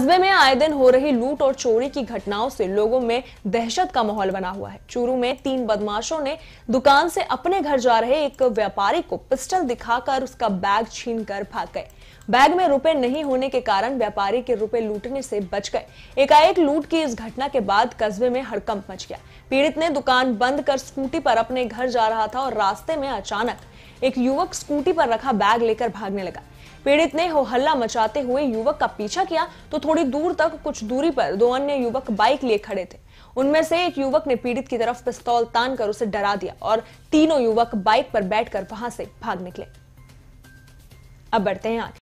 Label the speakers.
Speaker 1: कस्बे में आए दिन हो रही लूट और चोरी की घटनाओं से लोगों में दहशत का माहौल बना हुआ है चूरू में तीन बदमाशों ने दुकान से अपने घर जा रहे एक व्यापारी को पिस्टल दिखाकर उसका बैग छीनकर भाग गए बैग में रुपए नहीं होने के कारण व्यापारी के रुपए लूटने से बच गए एकाएक लूट की इस घटना के बाद कस्बे में हड़कंप मच गया पीड़ित ने दुकान बंद कर स्कूटी पर अपने घर जा रहा था और रास्ते में अचानक एक युवक स्कूटी पर रखा बैग लेकर भागने लगा पीड़ित ने हो हल्ला मचाते हुए युवक का पीछा किया तो थोड़ी दूर तक कुछ दूरी पर दो अन्य युवक बाइक लिए खड़े थे उनमें से एक युवक ने पीड़ित की तरफ पिस्तौल तान कर उसे डरा दिया और तीनों युवक बाइक पर बैठकर वहां से भाग निकले
Speaker 2: अब बढ़ते हैं आगे